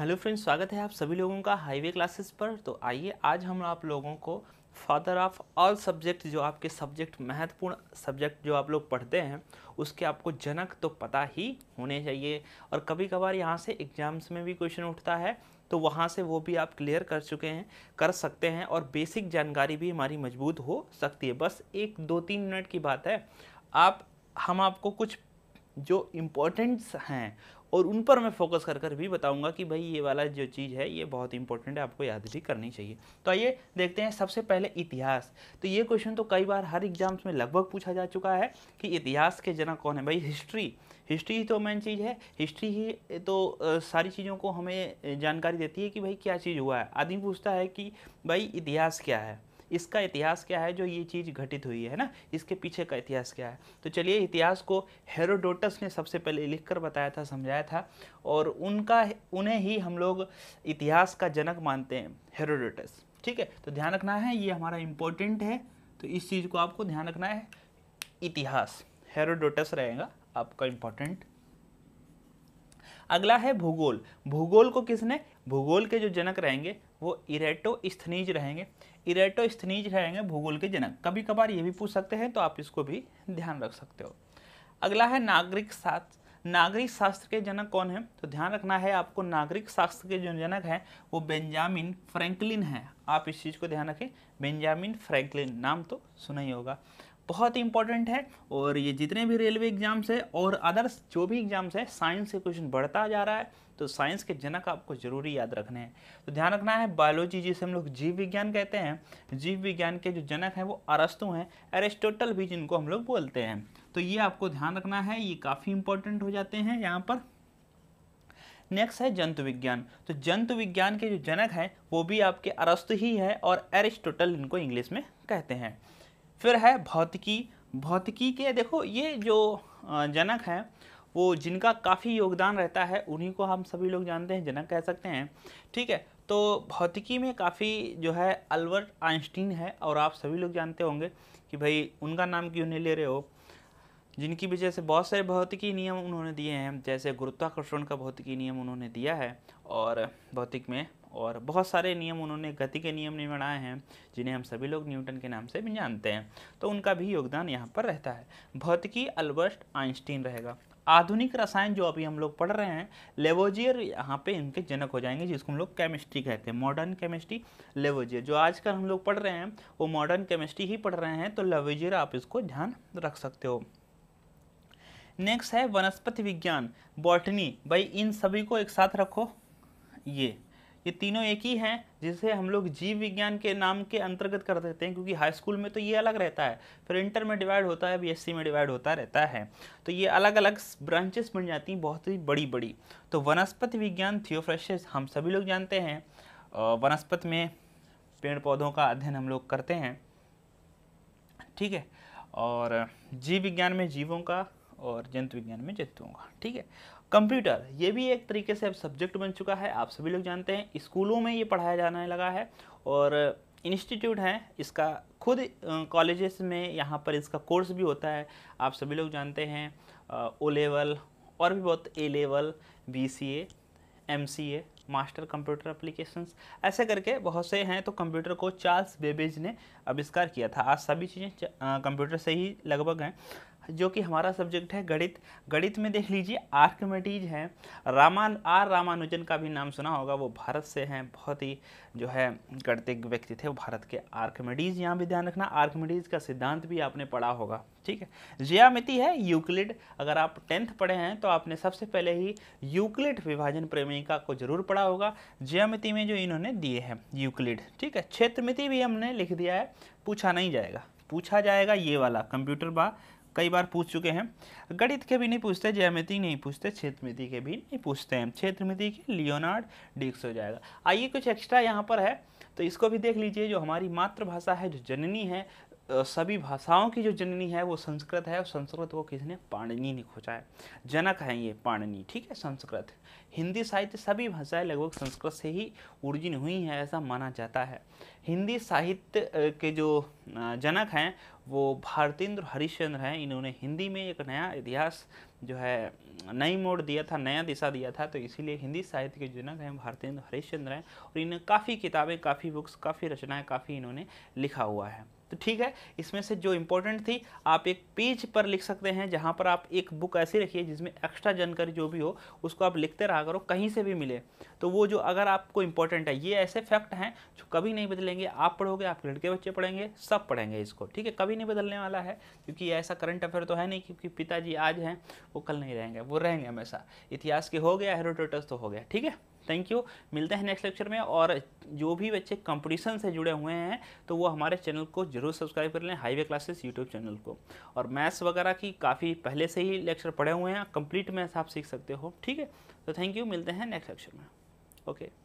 Hello friends स्वागत है आप सभी लोगों का हाईवे क्लासेस पर तो आइए आज हम आप लोगों को फादर ऑफ ऑल सब्जेक्ट जो आपके सब्जेक्ट महत्वपूर्ण सब्जेक्ट जो आप लोग पढ़ते हैं उसके आपको जनक तो पता ही होने चाहिए और कभी कभार यहाँ से एग्जाम्स में भी क्वेश्चन उठता है तो वहाँ से वो भी आप क्लियर कर चुके हैं कर सकते हैं और बेसिक जानकारी भी हमारी मजबूत हो सकती है बस एक दो तीन मिनट की बात है आप हम आपको कुछ जो इम्पोर्टेंट्स हैं और उन पर मैं फोकस कर कर भी बताऊंगा कि भाई ये वाला जो चीज़ है ये बहुत इंपॉर्टेंट है आपको याद भी करनी चाहिए तो आइए देखते हैं सबसे पहले इतिहास तो ये क्वेश्चन तो कई बार हर एग्जाम्स में लगभग पूछा जा चुका है कि इतिहास के जनक कौन है भाई हिस्ट्री हिस्ट्री ही तो मेन चीज़ है हिस्ट्री ही तो सारी चीज़ों को हमें जानकारी देती है कि भाई क्या चीज़ हुआ है आदमी पूछता है कि भाई इतिहास क्या है इसका इतिहास क्या है जो ये चीज़ घटित हुई है ना इसके पीछे का इतिहास क्या है तो चलिए इतिहास को हेरोडोटस ने सबसे पहले लिख कर बताया था समझाया था और उनका उन्हें ही हम लोग इतिहास का जनक मानते हैं हेरोडोटस ठीक है तो ध्यान रखना है ये हमारा इम्पोर्टेंट है तो इस चीज़ को आपको ध्यान रखना है इतिहास हेरोडोटस रहेगा आपका इम्पोर्टेंट अगला है भूगोल भूगोल को किसने भूगोल के जो जनक रहेंगे वो इरेटो स्थनीज रहेंगे इरेटो स्थनीज रहेंगे भूगोल के जनक कभी कभार ये भी पूछ सकते हैं तो आप इसको भी ध्यान रख सकते हो अगला है नागरिक शास्त्र नागरिक शास्त्र के जनक कौन है तो ध्यान रखना है आपको नागरिक शास्त्र के जो जनक हैं वो बेंजामिन फ्रैंकलिन हैं आप इस चीज़ को ध्यान रखें बेंजामिन फ्रैंकलिन नाम तो सुना ही होगा बहुत ही इंपॉर्टेंट है और ये जितने भी रेलवे एग्ज़ाम्स है और अदर्स जो भी एग्ज़ाम्स है साइंस से क्वेश्चन बढ़ता जा रहा है तो साइंस के जनक आपको जरूरी याद रखने हैं तो ध्यान रखना है बायोलॉजी जिसे हम लोग जीव विज्ञान कहते हैं जीव विज्ञान के जो जनक हैं वो अरस्तु हैं एरिस्टोटल भी जिनको हम लोग बोलते हैं तो ये आपको ध्यान रखना है ये काफ़ी इंपॉर्टेंट हो जाते हैं यहाँ पर नेक्स्ट है जंतु विज्ञान तो जंतु विज्ञान के जो जनक हैं वो भी आपके अरस्तु ही है और एरिस्टोटल इनको इंग्लिश में कहते हैं फिर है भौतिकी भौतिकी के देखो ये जो जनक हैं वो जिनका काफ़ी योगदान रहता है उन्हीं को हम सभी लोग जानते हैं जनक कह सकते हैं ठीक है तो भौतिकी में काफ़ी जो है अल्बर्ट आइंस्टीन है और आप सभी लोग जानते होंगे कि भाई उनका नाम क्यों नहीं ले रहे हो जिनकी वजह से बहुत सारे भौतिकी नियम उन्होंने दिए हैं जैसे गुरुत्वाकर्षण का भौतिकी नियम उन्होंने दिया है और भौतिक में और बहुत सारे नियम उन्होंने गति के नियम बनाए हैं जिन्हें हम सभी लोग न्यूटन के नाम से भी जानते हैं तो उनका भी योगदान यहाँ पर रहता है भौतिकी अल्बर्ट आइंस्टीन रहेगा आधुनिक रसायन जो अभी हम लोग पढ़ रहे हैं लेवोजियर यहाँ पे इनके जनक हो जाएंगे जिसको हम लोग केमिस्ट्री कहते हैं मॉडर्न केमिस्ट्री लेवोजियर जो आजकल हम लोग पढ़ रहे हैं वो मॉडर्न केमिस्ट्री ही पढ़ रहे हैं तो लेवोजियर आप इसको ध्यान रख सकते हो नेक्स्ट है वनस्पति विज्ञान बॉटनी भाई इन सभी को एक साथ रखो ये ये तीनों एक ही हैं जिसे हम लोग जीव विज्ञान के नाम के अंतर्गत कर देते हैं क्योंकि हाई स्कूल में तो ये अलग रहता है फिर इंटर में डिवाइड होता है बीएससी में डिवाइड होता रहता है तो ये अलग अलग ब्रांचेस बन जाती हैं बहुत ही बड़ी बड़ी तो वनस्पति विज्ञान थियोफ्रेशिस हम सभी लोग जानते हैं वनस्पति में पेड़ पौधों का अध्ययन हम लोग करते हैं ठीक है और जीव विज्ञान में जीवों का और जंतु विज्ञान में जंतुओं का ठीक है कंप्यूटर ये भी एक तरीके से अब सब्जेक्ट बन चुका है आप सभी लोग जानते हैं स्कूलों में ये पढ़ाया जाने लगा है और इंस्टीट्यूट है इसका खुद कॉलेजेस में यहाँ पर इसका कोर्स भी होता है आप सभी लोग जानते हैं ओ लेवल और भी बहुत A level B C A M C A master computer application ऐसे करके बहुत से हैं तो कंप्यूटर को चार्ल्स बेबेज ने आविष्कार किया था आज सभी चीज़ें कंप्यूटर से ही लगभग हैं जो कि हमारा सब्जेक्ट है गणित गणित में देख लीजिए आर्कमेटीज हैं रामान आर रामानुजन का भी नाम सुना होगा वो भारत से हैं बहुत ही जो है गणतिक व्यक्ति थे वो भारत के आर्कमेडीज यहाँ भी ध्यान रखना आर्कमेडीज का सिद्धांत भी आपने पढ़ा होगा ठीक है ज्यामिति है यूक्लिड अगर आप टेंथ पढ़े हैं तो आपने सबसे पहले ही यूक्लिड विभाजन प्रेमिका को जरूर पढ़ा होगा ज्यामिति में जो इन्होंने दिए हैं यूक्लिड ठीक है क्षेत्रमिति भी हमने लिख दिया है पूछा नहीं जाएगा पूछा जाएगा ये वाला कंप्यूटर बा कई बार पूछ चुके हैं गणित के भी नहीं पूछते ज्यामिति नहीं पूछते क्षेत्रमिति के भी नहीं पूछते हैं क्षेत्रमिति के लियोनार्ड डिक्स हो जाएगा आइए कुछ एक्स्ट्रा यहाँ पर है तो इसको भी देख लीजिए जो हमारी मातृभाषा है जो जननी है सभी भाषाओं की जो जननी है वो संस्कृत है और संस्कृत को किसने पाणनी ने खोजा है जनक है ये पाणनी ठीक है संस्कृत हिंदी साहित्य सभी भाषाएं लगभग संस्कृत से ही ऊर्जिन हुई हैं ऐसा माना जाता है हिंदी साहित्य के जो जनक हैं वो भारतेंद्र हरिश्चंद्र हैं इन्होंने हिंदी में एक नया इतिहास जो है नई मोड़ दिया था नया दिशा दिया था तो इसीलिए हिंदी साहित्य के जनक हैं भारतेंद्र हरिश्चंद्र हैं और इन्हें काफ़ी किताबें काफ़ी बुक्स काफ़ी रचनाएं काफ़ी इन्होंने लिखा हुआ है तो ठीक है इसमें से जो इम्पोर्टेंट थी आप एक पेज पर लिख सकते हैं जहाँ पर आप एक बुक ऐसी रखिए जिसमें एक्स्ट्रा जानकारी जो भी हो उसको आप लिखते रहा करो कहीं से भी मिले तो वो जो अगर आपको इम्पोर्टेंट है ये ऐसे फैक्ट हैं जो कभी नहीं बदलेंगे आप पढ़ोगे आपके लड़के बच्चे पढ़ेंगे सब पढ़ेंगे इसको ठीक है कभी नहीं बदलने वाला है क्योंकि ऐसा करंट अफेयर तो है नहीं क्योंकि पिताजी आज हैं वो कल नहीं रहेंगे वो रहेंगे हमेशा इतिहास के हो गया हेरोटोटस तो हो गया ठीक है थैंक यू मिलते हैं नेक्स्ट लेक्चर में और जो भी बच्चे कंपटीशन से जुड़े हुए हैं तो वो हमारे चैनल को जरूर सब्सक्राइब कर लें हाईवे क्लासेस यूट्यूब चैनल को और मैथ्स वगैरह की काफ़ी पहले से ही लेक्चर पढ़े हुए हैं कंप्लीट मैथ्स आप सीख सकते हो ठीक है तो थैंक यू मिलते हैं नेक्स्ट लेक्चर में ओके okay.